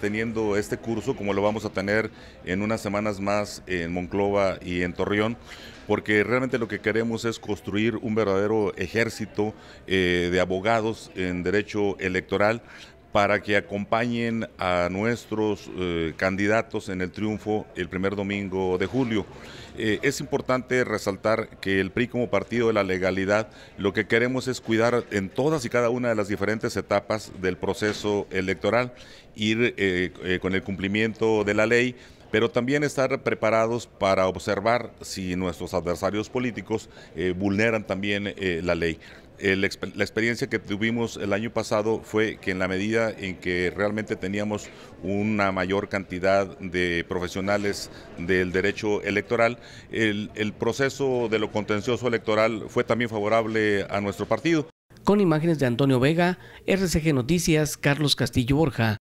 Teniendo este curso, como lo vamos a tener en unas semanas más en Monclova y en Torreón, porque realmente lo que queremos es construir un verdadero ejército eh, de abogados en derecho electoral para que acompañen a nuestros eh, candidatos en el triunfo el primer domingo de julio. Eh, es importante resaltar que el PRI como partido de la legalidad lo que queremos es cuidar en todas y cada una de las diferentes etapas del proceso electoral, ir eh, con el cumplimiento de la ley pero también estar preparados para observar si nuestros adversarios políticos vulneran también la ley la experiencia que tuvimos el año pasado fue que en la medida en que realmente teníamos una mayor cantidad de profesionales del derecho electoral, el proceso de lo contencioso electoral fue también favorable a nuestro partido. Con imágenes de Antonio Vega, RCG Noticias, Carlos Castillo Borja.